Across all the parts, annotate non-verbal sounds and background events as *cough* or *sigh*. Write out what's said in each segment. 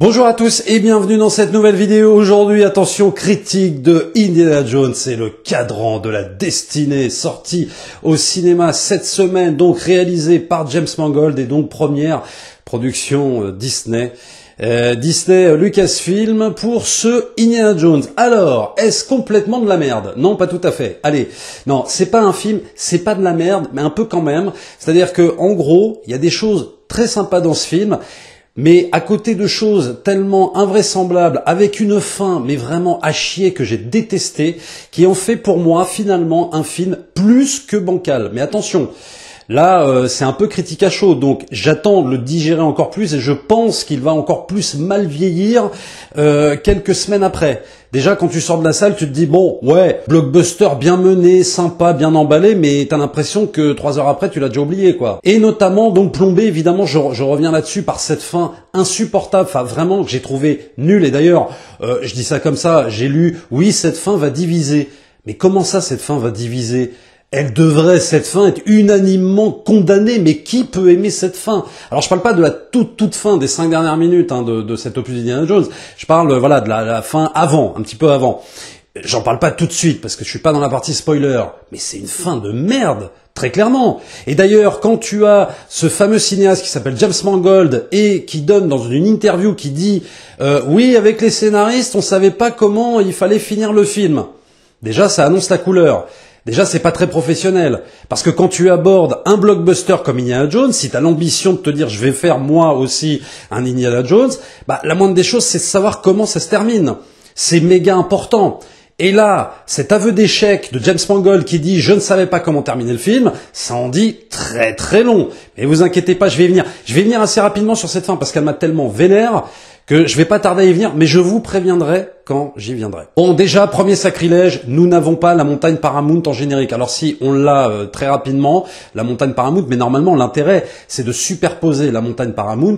Bonjour à tous et bienvenue dans cette nouvelle vidéo. Aujourd'hui, attention, critique de Indiana Jones et le cadran de la destinée sorti au cinéma cette semaine, donc réalisé par James Mangold et donc première production euh, Disney. Euh, Disney euh, Lucasfilm pour ce Indiana Jones. Alors, est-ce complètement de la merde Non, pas tout à fait. Allez, non, c'est pas un film, c'est pas de la merde, mais un peu quand même. C'est-à-dire que en gros, il y a des choses très sympas dans ce film mais à côté de choses tellement invraisemblables, avec une fin, mais vraiment à chier, que j'ai détesté, qui ont fait pour moi finalement un film plus que bancal. Mais attention, Là, euh, c'est un peu critique à chaud, donc j'attends de le digérer encore plus et je pense qu'il va encore plus mal vieillir euh, quelques semaines après. Déjà, quand tu sors de la salle, tu te dis bon, ouais, blockbuster bien mené, sympa, bien emballé, mais t'as l'impression que trois heures après, tu l'as déjà oublié, quoi. Et notamment, donc plombé, évidemment, je, reviens là-dessus par cette fin insupportable, enfin vraiment que j'ai trouvé nulle. Et d'ailleurs, euh, je dis ça comme ça, j'ai lu, oui, cette fin va diviser. Mais comment ça, cette fin va diviser elle devrait, cette fin, être unanimement condamnée, mais qui peut aimer cette fin Alors je parle pas de la toute toute fin des cinq dernières minutes hein, de, de cet opus d'Indiana Jones, je parle voilà de la, fin avant, un petit peu avant. J'en parle pas tout de suite parce que je suis pas dans la partie spoiler, mais c'est une fin de merde, très clairement. Et d'ailleurs, quand tu as ce fameux cinéaste qui s'appelle James Mangold et qui donne dans une interview qui dit euh, oui, avec les scénaristes, on savait pas comment il fallait finir le film. Déjà, ça annonce la couleur. Déjà, c'est pas très professionnel. Parce que quand tu abordes un blockbuster comme Indiana Jones, si tu as l'ambition de te dire je vais faire moi aussi un Indiana Jones, bah, la moindre des choses, c'est de savoir comment ça se termine. C'est méga important. Et là, cet aveu d'échec de James Mangold qui dit je ne savais pas comment terminer le film, ça en dit très très long. Mais vous inquiétez pas, je vais y venir. Je vais y venir assez rapidement sur cette fin parce qu'elle m'a tellement vénère que je vais pas tarder à y venir, mais je vous préviendrai j'y viendrai. Bon, déjà, premier sacrilège, nous n'avons pas la montagne Paramount en générique. Alors si, on l'a euh, très rapidement, la montagne Paramount, mais normalement, l'intérêt, c'est de superposer la montagne Paramount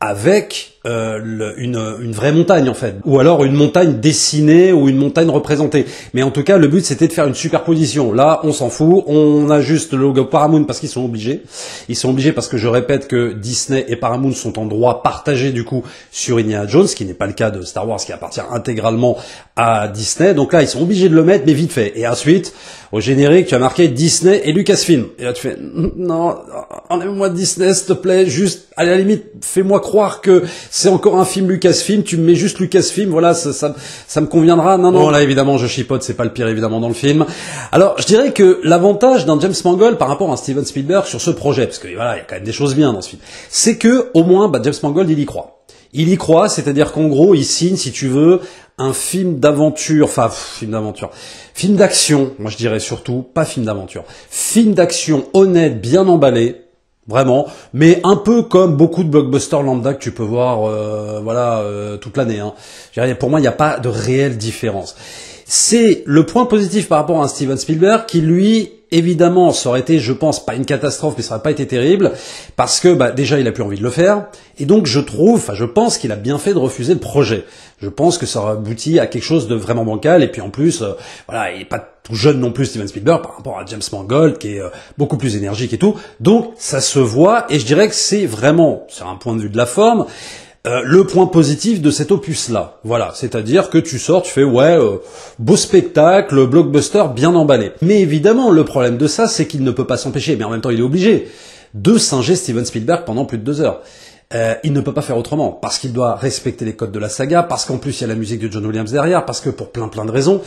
avec euh, une, vraie montagne en fait, ou alors une montagne dessinée ou une montagne représentée. Mais en tout cas, le but c'était de faire une superposition. Là, on s'en fout, on a juste le logo Paramount parce qu'ils sont obligés. Ils sont obligés parce que je répète que Disney et Paramount sont en droit partagé du coup sur Indiana Jones, ce qui n'est pas le cas de Star Wars qui appartient intégralement à Disney. Donc là, ils sont obligés de le mettre, mais vite fait. Et ensuite, au générique, tu as marqué Disney et Lucasfilm. Et là, tu fais non, enlève-moi Disney, s'il te plaît. Juste, à la limite, fais-moi croire que c'est encore un film Lucasfilm, tu me mets juste Lucasfilm, voilà, ça, ça, me conviendra. Non, non, bon, là évidemment, je chipote, c'est pas le pire évidemment dans le film. Alors, je dirais que l'avantage d'un James Mangold par rapport à Steven Spielberg sur ce projet, parce que voilà, il y a quand même des choses bien dans ce film, c'est que au moins, bah, James Mangold, il y croit. Il y croit, c'est-à-dire qu'en gros, il signe, si tu veux, un film d'aventure, enfin film d'aventure, film d'action, moi je dirais surtout, pas film d'aventure, film d'action honnête, bien emballé, Vraiment, mais un peu comme beaucoup de blockbusters lambda que tu peux voir, euh, voilà, euh, toute l'année. Hein. Pour moi, il n'y a pas de réelle différence. C'est le point positif par rapport à Steven Spielberg qui, lui, évidemment, ça aurait été, je pense, pas une catastrophe, mais ça aurait pas été terrible, parce que bah, déjà, il a plus envie de le faire, et donc je trouve, enfin je pense qu'il a bien fait de refuser le projet. Je pense que ça aurait abouti à quelque chose de vraiment bancal, et puis en plus, euh, voilà, il est pas tout jeune non plus Steven Spielberg par rapport à James Mangold, qui est euh, beaucoup plus énergique et tout, donc ça se voit, et je dirais que c'est vraiment, sur un point de vue de la forme, euh, le point positif de cet opus-là. Voilà, c'est-à-dire que tu sors, tu fais ouais, euh, beau spectacle, blockbuster bien emballé. Mais évidemment, le problème de ça, c'est qu'il ne peut pas s'empêcher, mais en même temps il est obligé, de singer Steven Spielberg pendant plus de deux heures. Euh, il ne peut pas faire autrement, parce qu'il doit respecter les codes de la saga, parce qu'en plus il y a la musique de John Williams derrière, parce que pour plein plein de raisons.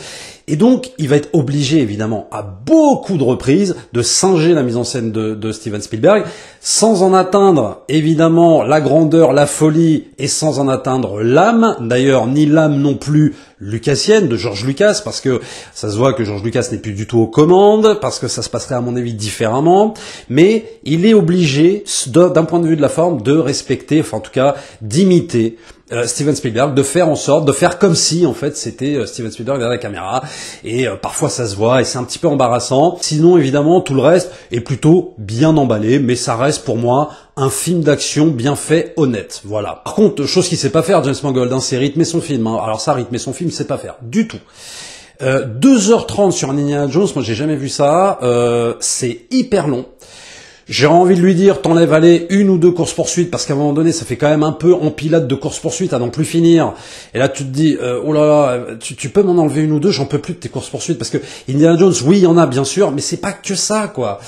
Et donc il va être obligé évidemment à beaucoup de reprises de singer la mise en scène de Steven Spielberg, sans en atteindre évidemment la grandeur, la folie, et sans en atteindre l'âme. D'ailleurs, ni l'âme non plus lucassienne de Georges Lucas, parce que ça se voit que George Lucas n'est plus du tout aux commandes, parce que ça se passerait à mon avis différemment, mais il est obligé, d'un point de vue de la forme, de respecter, enfin en tout cas d'imiter euh, Steven Spielberg de faire en sorte de faire comme si en fait c'était euh, Steven Spielberg derrière la caméra et euh, parfois ça se voit et c'est un petit peu embarrassant sinon évidemment tout le reste est plutôt bien emballé mais ça reste pour moi un film d'action bien fait, honnête. Voilà. Par contre, chose qu'il sait pas faire, James Mangold, hein, c'est rythmer son film. Hein. Alors ça, rythmer son film, c'est pas faire du tout. Euh, 2h30 sur un Indiana Jones, moi j'ai jamais vu ça. c'est hyper long. J'ai envie de lui dire, t'enlèves aller une ou deux courses poursuites parce qu'à un moment donné, ça fait quand même un peu en de courses poursuites à n'en plus finir. Et là, tu te dis, euh, oh là là, tu, peux m'en enlever une ou deux, j'en peux plus de tes courses poursuites parce que Indiana Jones, oui, il y en a bien sûr, mais c'est pas que ça, quoi.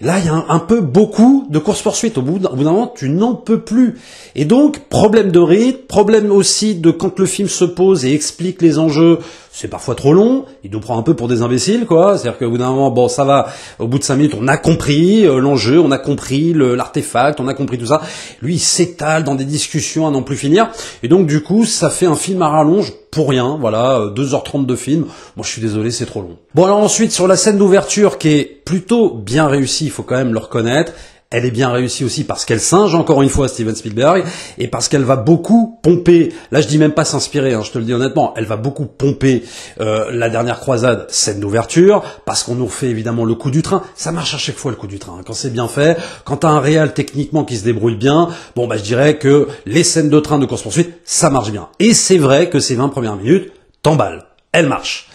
Là, il y a un, un, peu beaucoup de courses poursuites. Au bout d'un moment, tu n'en peux plus. Et donc, problème de rythme, problème aussi de quand le film se pose et explique les enjeux c'est parfois trop long, il nous prend un peu pour des imbéciles, quoi. C'est-à-dire qu'au bout d'un moment, bon, ça va, au bout de cinq minutes, on a compris euh, l'enjeu, on a compris l'artefact, on a compris tout ça. Lui, il s'étale dans des discussions à n'en plus finir. Et donc, du coup, ça fait un film à rallonge pour rien, voilà, 2h30 euh, de film. Moi, je suis désolé, c'est trop long. Bon, alors ensuite, sur la scène d'ouverture, qui est plutôt bien réussie, il faut quand même le reconnaître, elle est bien réussie aussi parce qu'elle singe encore une fois Steven Spielberg et parce qu'elle va beaucoup pomper. Là, je dis même pas s'inspirer, hein, je te le dis honnêtement, elle va beaucoup pomper euh, la dernière croisade, scène d'ouverture, parce qu'on nous fait évidemment le coup du train. Ça marche à chaque fois le coup du train hein. quand c'est bien fait. Quand t'as un réel techniquement qui se débrouille bien, bon bah je dirais que les scènes de train de course poursuite, ça marche bien. Et c'est vrai que ces 20 premières minutes, t'emballes, elles marchent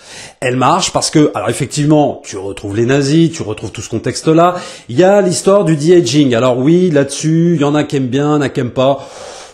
elle marche parce que, alors effectivement, tu retrouves les nazis, tu retrouves tout ce contexte-là. Il y a l'histoire du de-aging. Alors oui, là-dessus, il y en a qui aiment bien, il y en a qui aiment pas.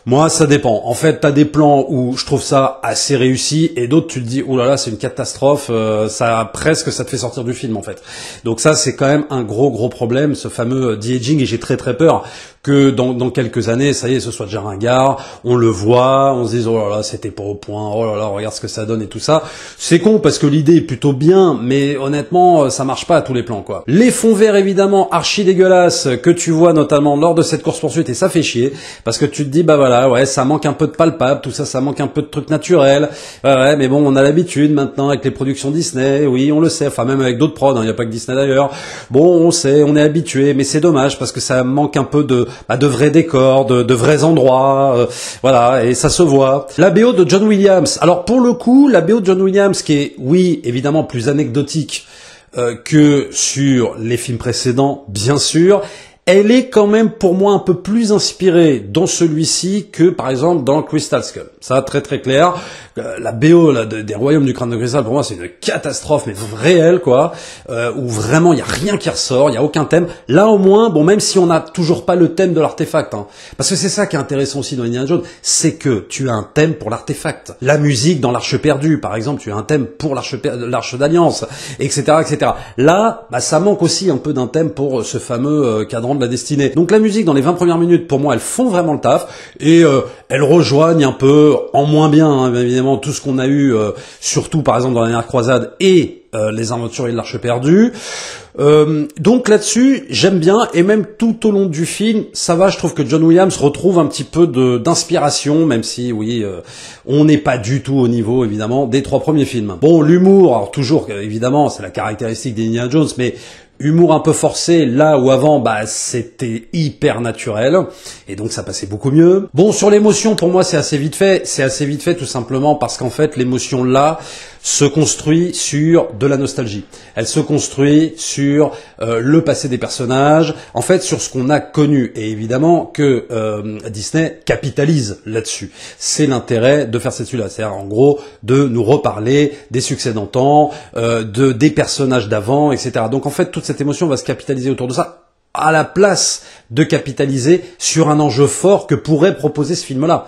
Moi, ça dépend. En fait, t'as des plans où je trouve ça assez réussi, et d'autres, tu te dis, oh là là, c'est une catastrophe. Euh, ça presque, ça te fait sortir du film, en fait. Donc ça, c'est quand même un gros gros problème, ce fameux de-aging, et j'ai très très peur que dans, quelques années, ça y est, ce soit déjà ringard, on le voit, on se dit, oh là là, c'était pas au point, oh là là, regarde ce que ça donne et tout ça. C'est con parce que l'idée est plutôt bien, mais honnêtement, euh, ça marche pas à tous les plans, quoi. Les fonds verts, évidemment, archi dégueulasses, que tu vois notamment lors de cette course-poursuite, et ça fait chier, parce que tu te dis, bah voilà, ouais, ça manque un peu de palpable, tout ça, ça manque un peu de trucs naturel. ouais, mais bon, on a l'habitude maintenant avec les productions Disney, oui, on le sait, enfin même avec d'autres prods, hein, il n'y a pas que Disney d'ailleurs, bon, on sait, on est habitué, mais c'est dommage, parce que ça manque un peu de, bah, de vrais décors, de, vrais endroits, euh, voilà, et ça se voit. La BO de John Williams. Alors pour le coup, la BO de John Williams, qui est oui évidemment plus anecdotique euh, que sur les films précédents, bien sûr, elle est quand même pour moi un peu plus inspirée dans celui-ci que par exemple dans Crystal Skull. Ça très très clair. Euh, la BO des Royaumes du Crâne de Cristal pour moi c'est une catastrophe mais réelle quoi, euh, où vraiment il y a rien qui ressort, il y a aucun thème. Là au moins, bon même si on n'a toujours pas le thème de l'artefact, hein. parce que c'est ça qui est intéressant aussi dans Indiana Jones, c'est que tu as un thème pour l'artefact. La musique dans l'Arche perdue par exemple, tu as un thème pour l'Arche d'Alliance, etc., etc. Là, bah, ça manque aussi un peu d'un thème pour ce fameux euh, cadran de la destinée. Donc la musique dans les 20 premières minutes, pour moi, elles font vraiment le taf et elle euh, elles rejoignent un peu, en moins bien, hein, évidemment, tout ce qu'on a eu, euh, surtout par exemple dans la dernière croisade et euh, les aventures de l'arche perdue. Euh, donc là-dessus, j'aime bien et même tout au long du film, ça va. Je trouve que John Williams retrouve un petit peu d'inspiration, même si oui, euh, on n'est pas du tout au niveau évidemment des trois premiers films. Bon, l'humour, alors toujours évidemment, c'est la caractéristique des Indiana Jones, mais humour un peu forcé, là où avant, bah, c'était hyper naturel, et donc ça passait beaucoup mieux. Bon, sur l'émotion, pour moi, c'est assez vite fait, c'est assez vite fait tout simplement parce qu'en fait, l'émotion là, se construit sur de la nostalgie. Elle se construit sur euh, le passé des personnages, en fait sur ce qu'on a connu. Et évidemment que euh, Disney capitalise là-dessus. C'est l'intérêt de faire cette suite là cest C'est-à-dire en gros de nous reparler des succès d'antan, euh, de, des personnages d'avant, etc. Donc en fait toute cette émotion va se capitaliser autour de ça à la place de capitaliser sur un enjeu fort que pourrait proposer ce film-là.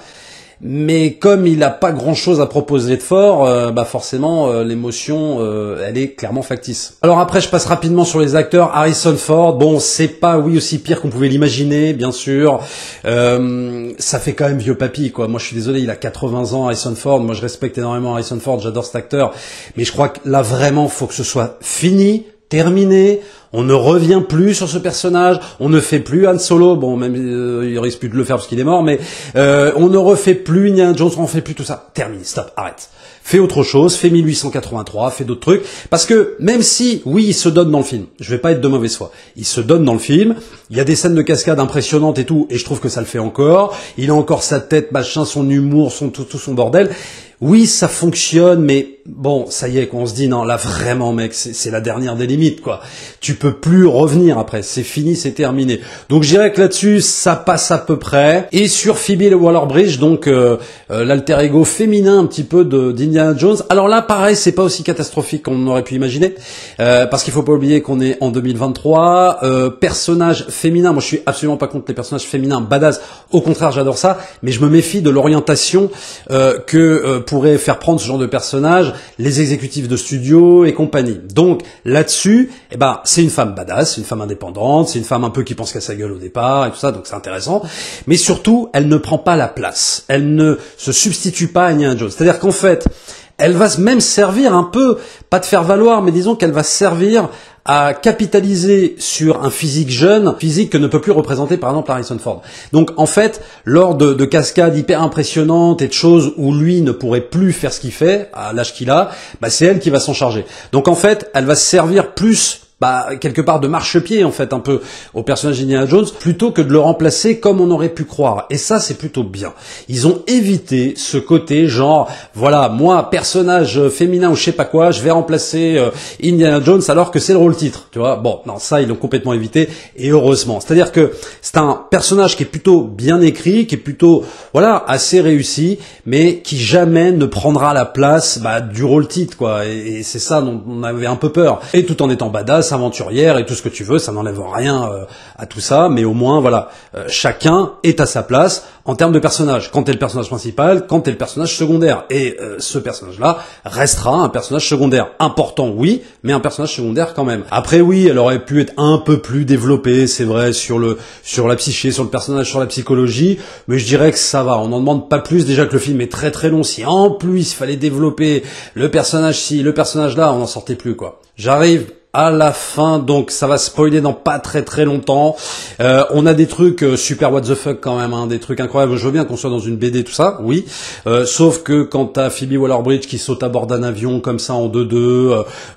Mais comme il n'a pas grand-chose à proposer de fort, euh, bah forcément euh, l'émotion, euh, elle est clairement factice. Alors après, je passe rapidement sur les acteurs. Harrison Ford, bon, c'est pas oui aussi pire qu'on pouvait l'imaginer, bien sûr. ça fait quand même vieux papy, quoi. Moi, je suis désolé, il a 80 ans, Harrison Ford. Moi, je respecte énormément Harrison Ford, j'adore cet acteur. Mais je crois que là, vraiment, faut que ce soit fini terminé. On ne revient plus sur ce personnage. On ne fait plus Han Solo. Bon, même euh, il risque plus de le faire parce qu'il est mort, mais euh, on ne refait plus Nian Jones. On fait plus tout ça. Termine. Stop. Arrête. Fais autre chose. Fais 1883. Fais d'autres trucs. Parce que même si, oui, il se donne dans le film. Je vais pas être de mauvaise foi. Il se donne dans le film. Il y a des scènes de cascade impressionnantes et tout, et je trouve que ça le fait encore. Il a encore sa tête, machin, son humour, son tout, son bordel. Oui, ça fonctionne, mais bon, ça y est, qu'on se dit non, là vraiment, mec, c'est la dernière des limites, quoi. Tu plus revenir après. C'est fini, c'est terminé. Donc je dirais que là-dessus, ça passe à peu près. Et sur Phoebe Wallerbridge Waller-Bridge, donc euh, euh, l'alter ego féminin un petit peu d'Indiana Jones. Alors là, pareil, c'est pas aussi catastrophique qu'on aurait pu imaginer, euh, parce qu'il faut pas oublier qu'on est en 2023. personnage féminin, moi je suis absolument pas contre les personnages féminins badass. Au contraire, j'adore ça, mais je me méfie de l'orientation que pourrait faire prendre ce genre de personnage les exécutifs de studio et compagnie. Donc là-dessus, eh ben c'est une femme badass, c'est une femme indépendante, c'est une femme un peu qui pense qu'à sa gueule au départ et tout ça, donc c'est intéressant. Mais surtout, elle ne prend pas la place. Elle ne se substitue pas à Indiana Jones. C'est-à-dire qu'en fait, elle va même servir un peu, pas de faire valoir, mais disons qu'elle va servir à capitaliser sur un physique jeune, physique que ne peut plus représenter par exemple Harrison Ford. Donc en fait, lors de, cascades hyper impressionnantes et de choses où lui ne pourrait plus faire ce qu'il fait à l'âge qu'il a, bah, c'est elle qui va s'en charger. Donc en fait, elle va servir plus bah, quelque part de marchepied en fait un peu au personnage d'Indiana Jones plutôt que de le remplacer comme on aurait pu croire. Et ça c'est plutôt bien. Ils ont évité ce côté genre voilà moi personnage féminin ou je sais pas quoi, je vais remplacer euh, Indiana Jones alors que c'est le rôle titre. Tu vois bon non ça ils l'ont complètement évité et heureusement. C'est-à-dire que c'est un personnage qui est plutôt bien écrit, qui est plutôt voilà assez réussi, mais qui jamais ne prendra la place bah, du rôle titre quoi. Et, et c'est ça dont on avait un peu peur. Et tout en étant badass aventurière et tout ce que tu veux, ça n'enlève rien euh, à tout ça, mais au moins, voilà, euh, chacun est à sa place en termes de personnage. Quand t'es le personnage principal, quand t'es le personnage secondaire. Et euh, ce personnage-là restera un personnage secondaire. Important, oui, mais un personnage secondaire quand même. Après, oui, elle aurait pu être un peu plus développée, c'est vrai, sur le sur la psyché, sur le personnage, sur la psychologie, mais je dirais que ça va. On n'en demande pas plus, déjà que le film est très très long. Si en plus, il fallait développer le personnage ci le personnage là, on n'en sortait plus, quoi. J'arrive à la fin, donc ça va spoiler dans pas très très longtemps. Euh, on a des trucs euh, super what the fuck quand même, hein, des trucs incroyables. Je veux bien qu'on soit dans une BD tout ça, oui. Euh, sauf que quand t'as Phoebe Waller-Bridge qui saute à bord d'un avion comme ça en 2-2,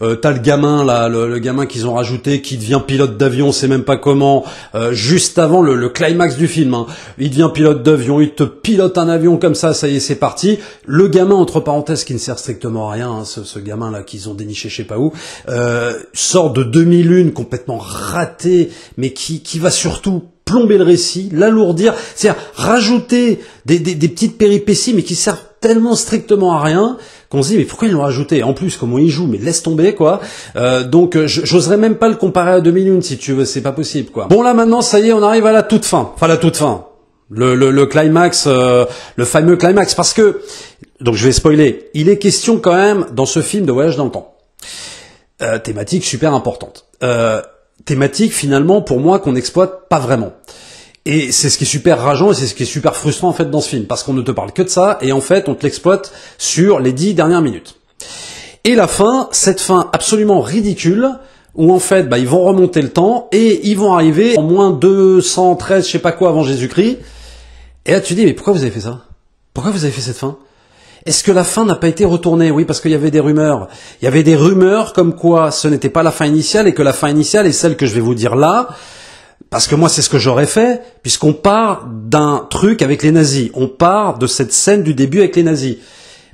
euh, t'as le gamin là, le, gamin qu'ils ont rajouté qui devient pilote d'avion, c'est même pas comment, juste avant le, climax du film. Hein. Il devient pilote d'avion, il te pilote un avion comme ça, ça y est c'est parti. Le gamin entre parenthèses qui ne sert strictement à rien, hein, ce, ce, gamin là qu'ils ont déniché je sais pas où sort de demi-lune complètement raté, mais qui, qui va surtout plomber le récit, l'alourdir, c'est-à-dire rajouter des, des, petites péripéties, mais qui servent tellement strictement à rien qu'on se dit mais pourquoi ils l'ont rajouté En plus, comment ils jouent Mais laisse tomber quoi. Euh, donc, euh, j'oserais même pas le comparer à 2001 si tu veux, c'est pas possible quoi. Bon là maintenant, ça y est, on arrive à la toute fin. Enfin la toute fin. Le, le, climax, euh, le fameux climax, parce que donc je vais spoiler. Il est question quand même dans ce film de voyage dans le temps. Euh, thématique super importante. Euh, thématique finalement pour moi qu'on n'exploite pas vraiment. Et c'est ce qui est super rageant et c'est ce qui est super frustrant en fait dans ce film, parce qu'on ne te parle que de ça et en fait on te l'exploite sur les dix dernières minutes. Et la fin, cette fin absolument ridicule, où en fait bah, ils vont remonter le temps et ils vont arriver en moins 213 je sais pas quoi avant Jésus-Christ. Et là tu te dis mais pourquoi vous avez fait ça Pourquoi vous avez fait cette fin est-ce que la fin n'a pas été retournée Oui, parce qu'il y avait des rumeurs. Il y avait des rumeurs comme quoi ce n'était pas la fin initiale et que la fin initiale est celle que je vais vous dire là. Parce que moi, c'est ce que j'aurais fait, puisqu'on part d'un truc avec les nazis. On part de cette scène du début avec les nazis.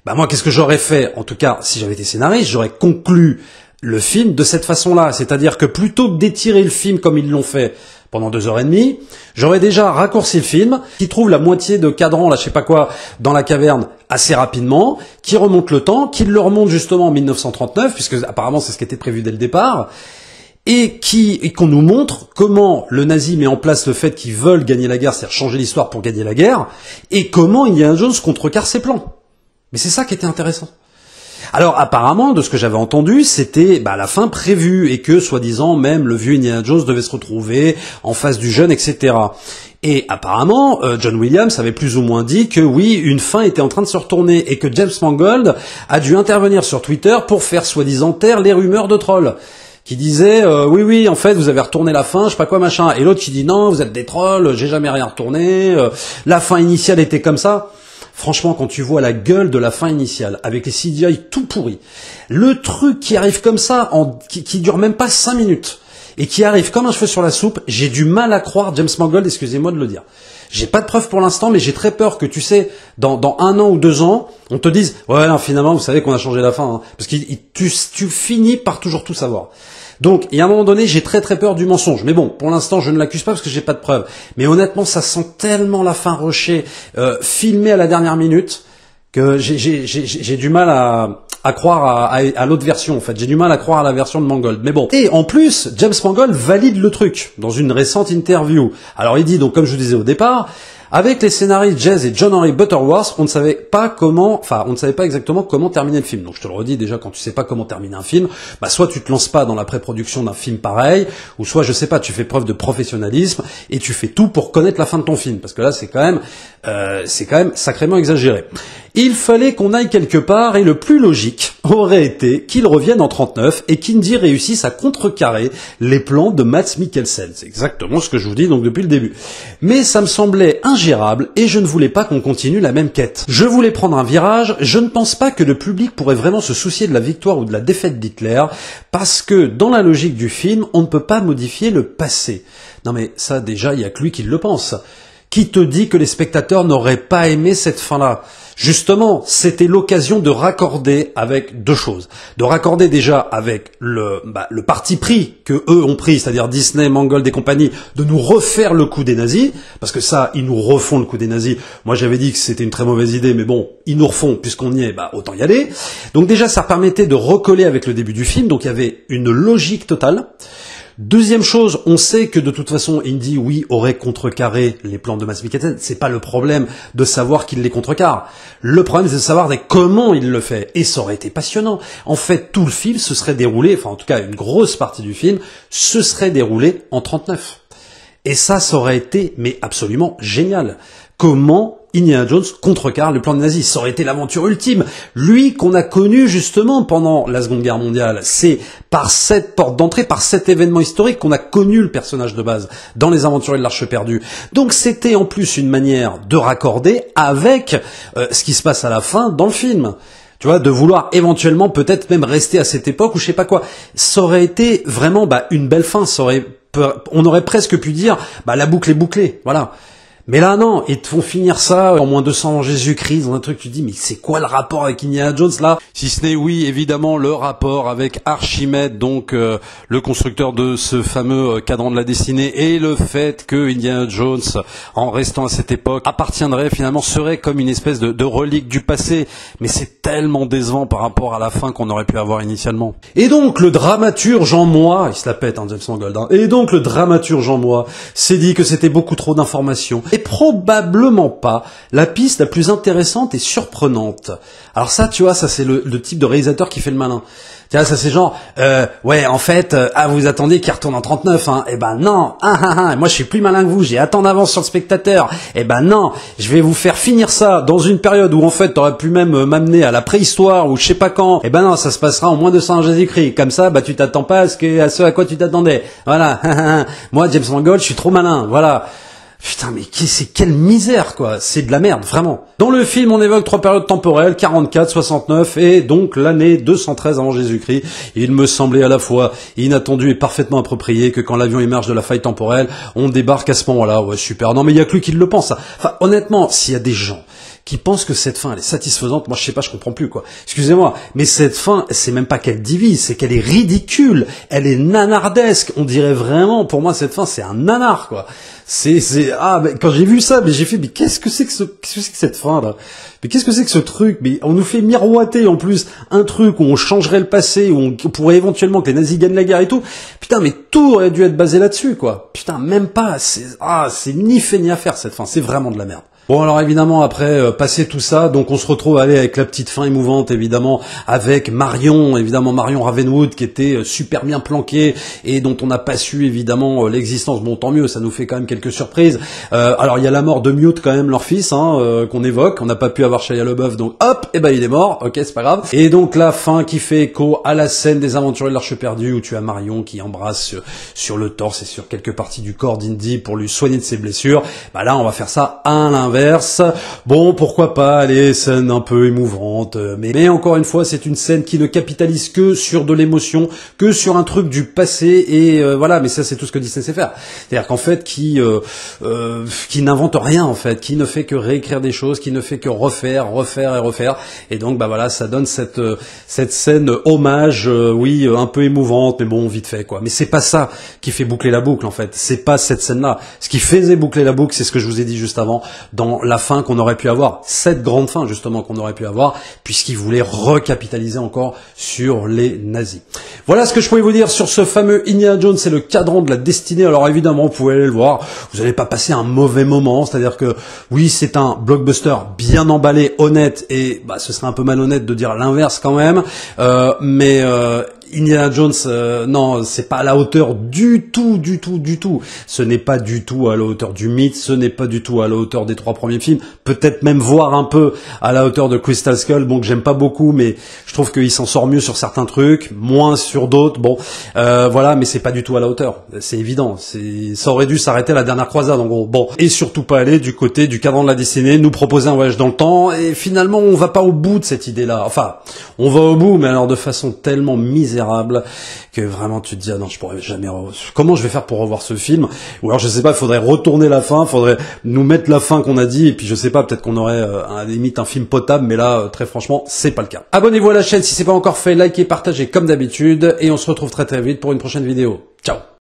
Bah moi, qu'est-ce que j'aurais fait En tout cas, si j'avais été scénariste, j'aurais conclu le film de cette façon-là. C'est-à-dire que plutôt que d'étirer le film comme ils l'ont fait, pendant deux heures et demie. J'aurais déjà raccourci le film, qui trouve la moitié de cadran, là je sais pas quoi, dans la caverne assez rapidement, qui remonte le temps, qui le remonte justement en 1939, puisque apparemment c'est ce qui était prévu dès le départ et qui qu'on nous montre comment le nazi met en place le fait qu'ils veulent gagner la guerre, c'est-à-dire changer l'histoire pour gagner la guerre, et comment il y a un Jones contrecarre ses plans. Mais c'est ça qui était intéressant. Alors apparemment, de ce que j'avais entendu, c'était bah, la fin prévue et que, soi-disant, même le vieux Indiana Jones devait se retrouver en face du jeune, etc. Et apparemment, euh, John Williams avait plus ou moins dit que oui, une fin était en train de se retourner et que James Mangold a dû intervenir sur Twitter pour faire soi-disant taire les rumeurs de trolls qui disaient euh, oui oui en fait vous avez retourné la fin je sais pas quoi machin et l'autre qui dit non vous êtes des trolls j'ai jamais rien retourné euh, la fin initiale était comme ça Franchement, quand tu vois la gueule de la fin initiale, avec les CDI tout pourris, le truc qui arrive comme ça, qui, ne dure même pas 5 minutes, et qui arrive comme un cheveu sur la soupe, j'ai du mal à croire James Mangold, excusez-moi de le dire. J'ai pas de preuves pour l'instant, mais j'ai très peur que, tu sais, dans, un an ou deux ans, on te dise, ouais, finalement, vous savez qu'on a changé la fin, hein, parce que tu, finis par toujours tout savoir. Donc, il y a un moment donné, j'ai très très peur du mensonge. Mais bon, pour l'instant, je ne l'accuse pas parce que j'ai pas de preuves. Mais honnêtement, ça sent tellement la fin rocher, euh, filmée à la dernière minute, que j'ai du mal à, à croire à, l'autre version en fait. J'ai du mal à croire à la version de Mangold. Mais bon. Et en plus, James Mangold valide le truc dans une récente interview. Alors il dit donc comme je vous disais au départ, avec les scénaristes Jazz et John Henry Butterworth, on ne savait pas comment, enfin, on ne savait pas exactement comment terminer le film. Donc je te le redis déjà, quand tu sais pas comment terminer un film, bah soit tu te lances pas dans la pré-production d'un film pareil, ou soit je sais pas, tu fais preuve de professionnalisme et tu fais tout pour connaître la fin de ton film, parce que là c'est quand même, euh, c'est quand même sacrément exagéré. Il fallait qu'on aille quelque part et le plus logique aurait été qu'il revienne en 39 et qu'Indy réussisse à contrecarrer les plans de Mats Mikkelsen. C'est exactement ce que je vous dis donc depuis le début. Mais ça me semblait ingérable et je ne voulais pas qu'on continue la même quête. Je voulais prendre un virage, je ne pense pas que le public pourrait vraiment se soucier de la victoire ou de la défaite d'Hitler parce que dans la logique du film, on ne peut pas modifier le passé. Non mais ça déjà, il y a que lui qui le pense. Qui te dit que les spectateurs n'auraient pas aimé cette fin-là Justement, c'était l'occasion de raccorder avec deux choses. De raccorder déjà avec le, bah, parti pris que eux ont pris, c'est-à-dire Disney, Mangold et compagnie, de nous refaire le coup des nazis, parce que ça, ils nous refont le coup des nazis. Moi, j'avais dit que c'était une très mauvaise idée, mais bon, ils nous refont, puisqu'on y est, bah, autant y aller. Donc déjà, ça permettait de recoller avec le début du film, donc il y avait une logique totale. Deuxième chose, on sait que de toute façon, Indy, oui, aurait contrecarré les plans de Mass Ce C'est pas le problème de savoir qu'il les contrecarre. Le problème, c'est de savoir comment il le fait. Et ça aurait été passionnant. En fait, tout le film se serait déroulé, enfin, en tout cas, une grosse partie du film se serait déroulé en 39. Et ça, ça aurait été, mais absolument génial. Comment Indiana Jones contrecarre le plan de nazis. Ça aurait été l'aventure ultime. Lui qu'on a connu justement pendant la Seconde Guerre mondiale. C'est par cette porte d'entrée, par cet événement historique qu'on a connu le personnage de base dans les aventuriers de l'Arche perdue. Donc c'était en plus une manière de raccorder avec euh, ce qui se passe à la fin dans le film tu vois, de vouloir éventuellement peut-être même rester à cette époque ou je sais pas quoi. Ça aurait été vraiment bah, une belle fin. on aurait presque pu dire bah, la boucle est bouclée. Voilà. Mais là, non, ils te font finir ça en moins de 200 ans Jésus-Christ, dans un truc, tu te dis, mais c'est quoi le rapport avec Indiana Jones, là Si ce n'est, oui, évidemment, le rapport avec Archimède, donc euh, le constructeur de ce fameux euh, cadran de la destinée, et le fait que Indiana Jones, en restant à cette époque, appartiendrait finalement, serait comme une espèce de, relique du passé. Mais c'est tellement décevant par rapport à la fin qu'on aurait pu avoir initialement. Et donc, le dramaturge en moi, il se la pète, hein, James Mangold, hein. et donc le dramaturge en moi s'est dit que c'était beaucoup trop d'informations et probablement pas la piste la plus intéressante et surprenante. Alors ça, tu vois, ça c'est le, type de réalisateur qui fait le malin. Tu vois, ça c'est genre, euh, ouais, en fait, euh, ah, vous attendez qu'il retourne en 39, hein. Eh ben non, ah, ah, ah, moi je suis plus malin que vous, j'ai attendu d'avance sur le spectateur. Eh ben non, je vais vous faire finir ça dans une période où en fait t'aurais pu même euh, m'amener à la préhistoire ou je sais pas quand. Eh ben non, ça se passera en moins de 100 Jésus-Christ. Comme ça, bah tu t'attends pas à ce, que, à ce à quoi tu t'attendais. Voilà, *laughs* moi James Mangold, je suis trop malin, voilà. Putain, mais c'est quelle misère, quoi. C'est de la merde, vraiment. Dans le film, on évoque trois périodes temporelles, 44, 69 et donc l'année 213 avant Jésus-Christ. Il me semblait à la fois inattendu et parfaitement approprié que quand l'avion émerge de la faille temporelle, on débarque à ce moment-là. Ouais, super. Non, mais il y a que lui qui le pense. Enfin, honnêtement, s'il y a des gens qui pensent que cette fin elle est satisfaisante. Moi je sais pas, je comprends plus quoi. Excusez-moi, mais cette fin, c'est même pas qu'elle divise, c'est qu'elle est ridicule, elle est nanardesque. On dirait vraiment, pour moi cette fin c'est un nanar quoi. C'est c'est ah mais quand j'ai vu ça, mais j'ai fait mais qu'est-ce que c'est que ce qu'est-ce que c'est que cette fin là Mais qu'est-ce que c'est que ce truc Mais on nous fait miroiter en plus un truc où on changerait le passé, où on pourrait éventuellement que les nazis gagnent la guerre et tout. Putain, mais tout aurait dû être basé là-dessus quoi. Putain, même pas. C'est ah, c'est ni fait ni à faire cette fin. C'est vraiment de la merde. Bon, alors évidemment, après euh, passer tout ça, donc on se retrouve avec la petite fin émouvante, évidemment, avec Marion, évidemment Marion Ravenwood, qui était euh, super bien planquée et dont on n'a pas su évidemment euh, l'existence. Bon, tant mieux, ça nous fait quand même quelques surprises. alors il y a la mort de Mute quand même, leur fils, hein, qu'on évoque. On n'a pas pu avoir Shia LaBeouf, donc hop, et eh ben il est mort. Ok, c'est pas grave. Et donc la fin qui fait écho à la scène des Aventuriers de l'Arche perdue où tu as Marion qui embrasse sur, sur le torse et sur quelques parties du corps d'Indy pour lui soigner de ses blessures. Bah là, on va faire ça à l'inverse Bon, pourquoi pas, allez, scène un peu émouvante. Euh, mais, encore une fois, c'est une scène qui ne capitalise que sur de l'émotion, que sur un truc du passé, et euh, voilà, mais ça c'est tout ce que Disney sait faire. C'est-à-dire qu'en fait, euh, qui, n'invente rien, en fait, qui ne fait que réécrire des choses, qui ne fait que refaire, refaire et refaire, et donc bah voilà, ça donne cette, cette scène hommage, oui, un peu émouvante, mais bon, vite fait, quoi. Mais c'est pas ça qui fait boucler la boucle, en fait, c'est pas cette scène-là. Ce qui faisait boucler la boucle, c'est ce que je vous ai dit juste avant, la fin qu'on aurait pu avoir, cette grande fin justement qu'on aurait pu avoir, puisqu'il voulait recapitaliser encore sur les nazis. Voilà ce que je pouvais vous dire sur ce fameux Indiana Jones C'est le cadran de la destinée. Alors évidemment, vous pouvez aller le voir, vous n'allez pas passer un mauvais moment, c'est-à-dire que oui, c'est un blockbuster bien emballé, honnête, et bah, ce serait un peu malhonnête de dire l'inverse quand même, euh, mais... Euh, Indiana Jones, euh, non, c'est pas à la hauteur du tout, du tout, du tout. Ce n'est pas du tout à la hauteur du mythe, ce n'est pas du tout à la hauteur des trois premiers films. Peut-être même voir un peu à la hauteur de Crystal Skull, bon que j'aime pas beaucoup, mais je trouve qu'il s'en sort mieux sur certains trucs, moins sur d'autres. Bon, euh, voilà, mais c'est pas du tout à la hauteur. C'est évident. ça aurait dû s'arrêter à la dernière croisade, en gros. Bon, et surtout pas aller du côté du cadran de la dessinée, nous proposer un voyage dans le temps. Et finalement, on va pas au bout de cette idée-là. Enfin, on va au bout, mais alors de façon tellement misérable que vraiment tu te dis ah non je pourrais jamais comment je vais faire pour revoir ce film ou alors je sais pas faudrait retourner la fin faudrait nous mettre la fin qu'on a dit et puis je sais pas peut-être qu'on aurait euh, à la limite un film potable mais là euh, très franchement c'est pas le cas abonnez-vous à la chaîne si c'est pas encore fait likez partagez comme d'habitude et on se retrouve très très vite pour une prochaine vidéo ciao